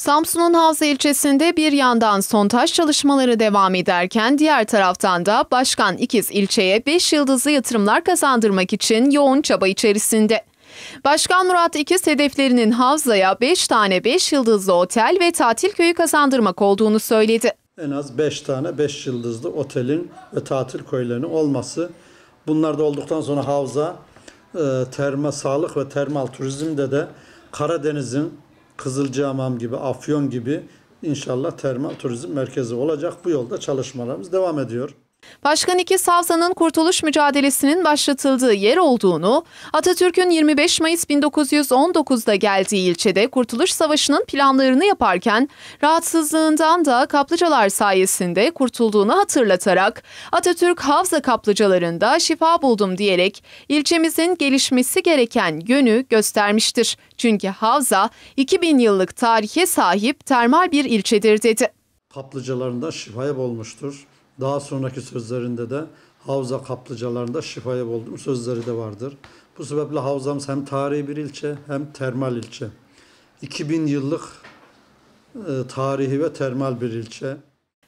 Samsun'un Havza ilçesinde bir yandan sontaj çalışmaları devam ederken diğer taraftan da Başkan İkiz ilçeye 5 yıldızlı yatırımlar kazandırmak için yoğun çaba içerisinde. Başkan Murat İkiz hedeflerinin Havza'ya 5 tane 5 yıldızlı otel ve tatil köyü kazandırmak olduğunu söyledi. En az 5 tane 5 yıldızlı otelin ve tatil köylerinin olması. Bunlar da olduktan sonra Havza, e, terma sağlık ve termal turizmde de Karadeniz'in Kızılcahamam gibi, Afyon gibi inşallah termal turizm merkezi olacak. Bu yolda çalışmalarımız devam ediyor. Başkan iki Savza'nın kurtuluş mücadelesinin başlatıldığı yer olduğunu, Atatürk'ün 25 Mayıs 1919'da geldiği ilçede Kurtuluş Savaşı'nın planlarını yaparken rahatsızlığından da kaplıcalar sayesinde kurtulduğunu hatırlatarak Atatürk Havza kaplıcalarında şifa buldum diyerek ilçemizin gelişmesi gereken yönü göstermiştir. Çünkü Havza 2000 yıllık tarihe sahip termal bir ilçedir dedi. Kaplıcalarında şifa bulmuştur. Daha sonraki sözlerinde de havza kaplıcalarında şifaya buldum sözleri de vardır. Bu sebeple havzamız hem tarihi bir ilçe hem termal ilçe. 2000 yıllık e, tarihi ve termal bir ilçe.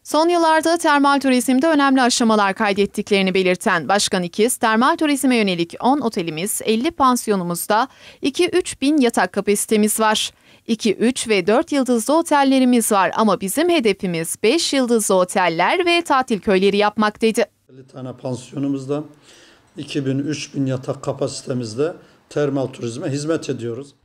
Son yıllarda termal turizmde önemli aşamalar kaydettiklerini belirten Başkan İkiz, termal turizme yönelik 10 otelimiz, 50 pansiyonumuzda 2-3 bin yatak kapasitemiz var. 2, 3 ve 4 yıldızlı otellerimiz var ama bizim hedefimiz 5 yıldızlı oteller ve tatil köyleri yapmak dedi. 50 tane pansiyonumuzda 2000-3000 yatak kapasitemizde termal turizme hizmet ediyoruz.